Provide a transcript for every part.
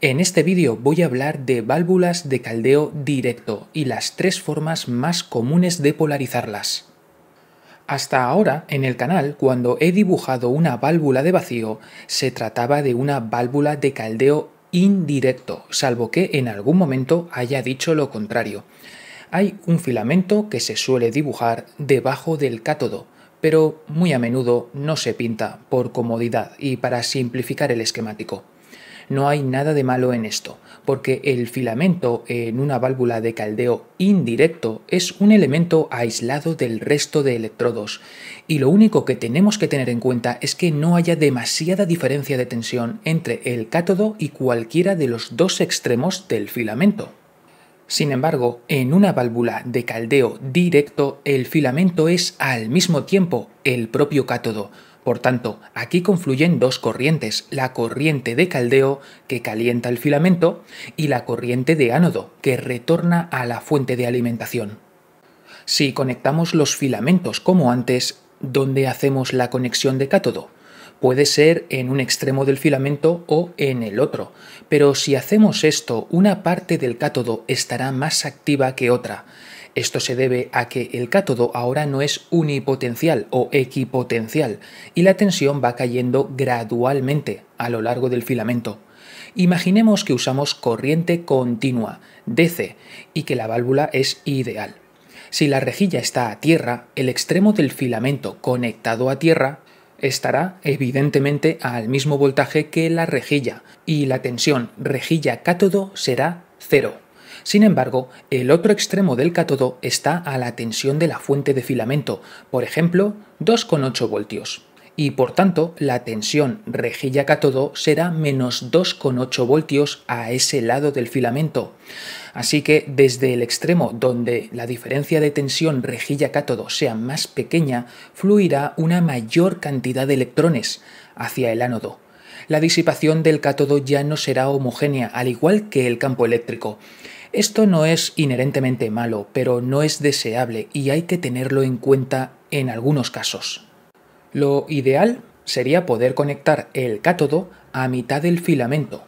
En este vídeo voy a hablar de válvulas de caldeo directo y las tres formas más comunes de polarizarlas. Hasta ahora, en el canal, cuando he dibujado una válvula de vacío, se trataba de una válvula de caldeo indirecto, salvo que en algún momento haya dicho lo contrario. Hay un filamento que se suele dibujar debajo del cátodo, pero muy a menudo no se pinta por comodidad y para simplificar el esquemático. No hay nada de malo en esto, porque el filamento en una válvula de caldeo indirecto es un elemento aislado del resto de electrodos, y lo único que tenemos que tener en cuenta es que no haya demasiada diferencia de tensión entre el cátodo y cualquiera de los dos extremos del filamento. Sin embargo, en una válvula de caldeo directo, el filamento es al mismo tiempo el propio cátodo, por tanto, aquí confluyen dos corrientes, la corriente de caldeo, que calienta el filamento, y la corriente de ánodo, que retorna a la fuente de alimentación. Si conectamos los filamentos como antes, ¿dónde hacemos la conexión de cátodo? Puede ser en un extremo del filamento o en el otro, pero si hacemos esto, una parte del cátodo estará más activa que otra, esto se debe a que el cátodo ahora no es unipotencial o equipotencial y la tensión va cayendo gradualmente a lo largo del filamento. Imaginemos que usamos corriente continua, DC, y que la válvula es ideal. Si la rejilla está a tierra, el extremo del filamento conectado a tierra estará evidentemente al mismo voltaje que la rejilla y la tensión rejilla-cátodo será cero. Sin embargo, el otro extremo del cátodo está a la tensión de la fuente de filamento, por ejemplo, 2,8 voltios y por tanto la tensión rejilla cátodo será menos 2,8 voltios a ese lado del filamento. Así que desde el extremo donde la diferencia de tensión rejilla cátodo sea más pequeña, fluirá una mayor cantidad de electrones hacia el ánodo. La disipación del cátodo ya no será homogénea, al igual que el campo eléctrico. Esto no es inherentemente malo, pero no es deseable y hay que tenerlo en cuenta en algunos casos. Lo ideal sería poder conectar el cátodo a mitad del filamento.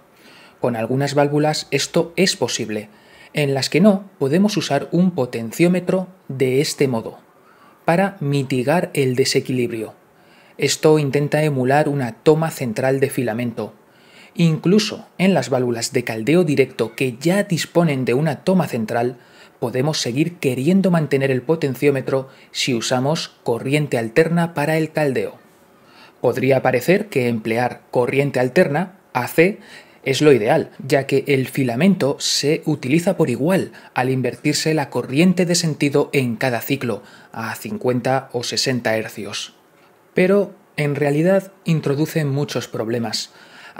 Con algunas válvulas esto es posible, en las que no podemos usar un potenciómetro de este modo, para mitigar el desequilibrio. Esto intenta emular una toma central de filamento, Incluso en las válvulas de caldeo directo que ya disponen de una toma central, podemos seguir queriendo mantener el potenciómetro si usamos corriente alterna para el caldeo. Podría parecer que emplear corriente alterna, AC, es lo ideal, ya que el filamento se utiliza por igual al invertirse la corriente de sentido en cada ciclo, a 50 o 60 hercios. Pero en realidad introduce muchos problemas,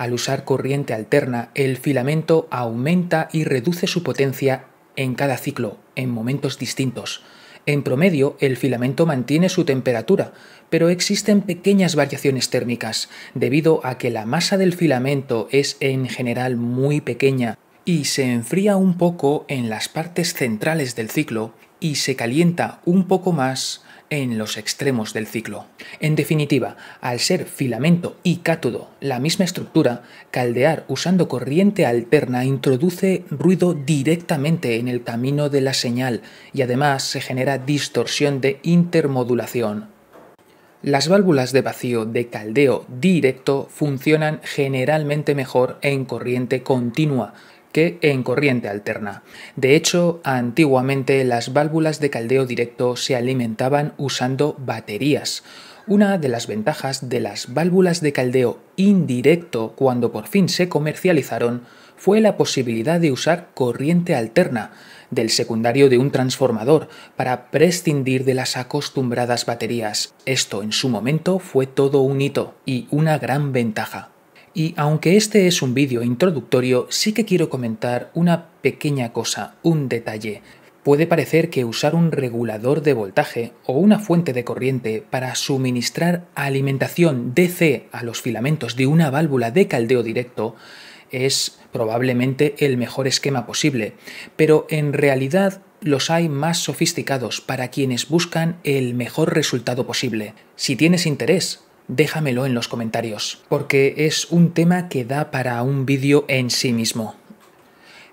al usar corriente alterna, el filamento aumenta y reduce su potencia en cada ciclo, en momentos distintos. En promedio, el filamento mantiene su temperatura, pero existen pequeñas variaciones térmicas, debido a que la masa del filamento es en general muy pequeña y se enfría un poco en las partes centrales del ciclo y se calienta un poco más en los extremos del ciclo. En definitiva, al ser filamento y cátodo la misma estructura, caldear usando corriente alterna introduce ruido directamente en el camino de la señal y además se genera distorsión de intermodulación. Las válvulas de vacío de caldeo directo funcionan generalmente mejor en corriente continua, que en corriente alterna. De hecho, antiguamente las válvulas de caldeo directo se alimentaban usando baterías. Una de las ventajas de las válvulas de caldeo indirecto cuando por fin se comercializaron fue la posibilidad de usar corriente alterna del secundario de un transformador para prescindir de las acostumbradas baterías. Esto en su momento fue todo un hito y una gran ventaja. Y aunque este es un vídeo introductorio, sí que quiero comentar una pequeña cosa, un detalle. Puede parecer que usar un regulador de voltaje o una fuente de corriente para suministrar alimentación DC a los filamentos de una válvula de caldeo directo es probablemente el mejor esquema posible, pero en realidad los hay más sofisticados para quienes buscan el mejor resultado posible. Si tienes interés, déjamelo en los comentarios, porque es un tema que da para un vídeo en sí mismo.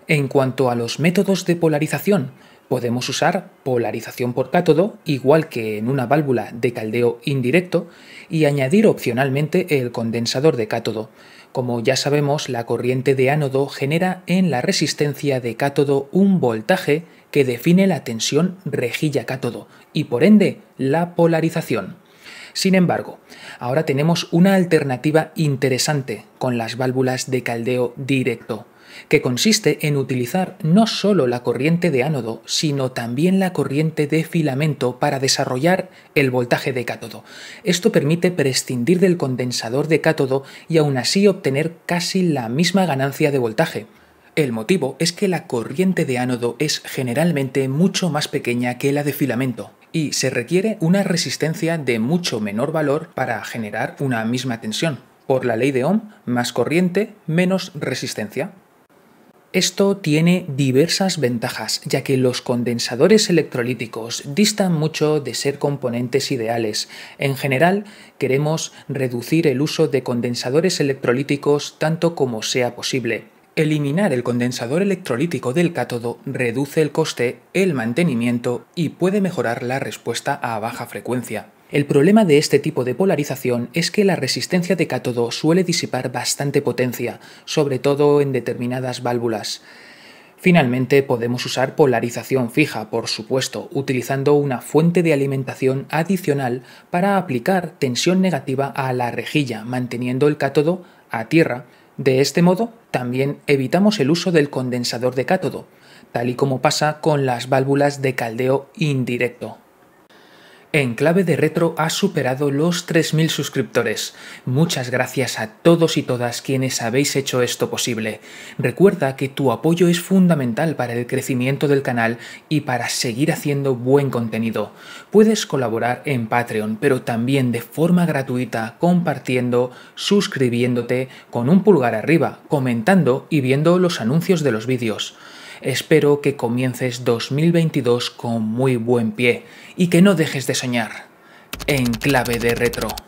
En cuanto a los métodos de polarización, podemos usar polarización por cátodo, igual que en una válvula de caldeo indirecto, y añadir opcionalmente el condensador de cátodo. Como ya sabemos, la corriente de ánodo genera en la resistencia de cátodo un voltaje que define la tensión rejilla cátodo, y por ende la polarización. Sin embargo, ahora tenemos una alternativa interesante con las válvulas de caldeo directo, que consiste en utilizar no solo la corriente de ánodo, sino también la corriente de filamento para desarrollar el voltaje de cátodo. Esto permite prescindir del condensador de cátodo y aún así obtener casi la misma ganancia de voltaje. El motivo es que la corriente de ánodo es generalmente mucho más pequeña que la de filamento, y se requiere una resistencia de mucho menor valor para generar una misma tensión. Por la ley de Ohm, más corriente menos resistencia. Esto tiene diversas ventajas, ya que los condensadores electrolíticos distan mucho de ser componentes ideales. En general, queremos reducir el uso de condensadores electrolíticos tanto como sea posible. Eliminar el condensador electrolítico del cátodo reduce el coste, el mantenimiento y puede mejorar la respuesta a baja frecuencia. El problema de este tipo de polarización es que la resistencia de cátodo suele disipar bastante potencia, sobre todo en determinadas válvulas. Finalmente podemos usar polarización fija, por supuesto, utilizando una fuente de alimentación adicional para aplicar tensión negativa a la rejilla, manteniendo el cátodo a tierra de este modo, también evitamos el uso del condensador de cátodo, tal y como pasa con las válvulas de caldeo indirecto. En Clave de Retro ha superado los 3.000 suscriptores. Muchas gracias a todos y todas quienes habéis hecho esto posible. Recuerda que tu apoyo es fundamental para el crecimiento del canal y para seguir haciendo buen contenido. Puedes colaborar en Patreon, pero también de forma gratuita compartiendo, suscribiéndote con un pulgar arriba, comentando y viendo los anuncios de los vídeos. Espero que comiences 2022 con muy buen pie y que no dejes de soñar. En clave de retro.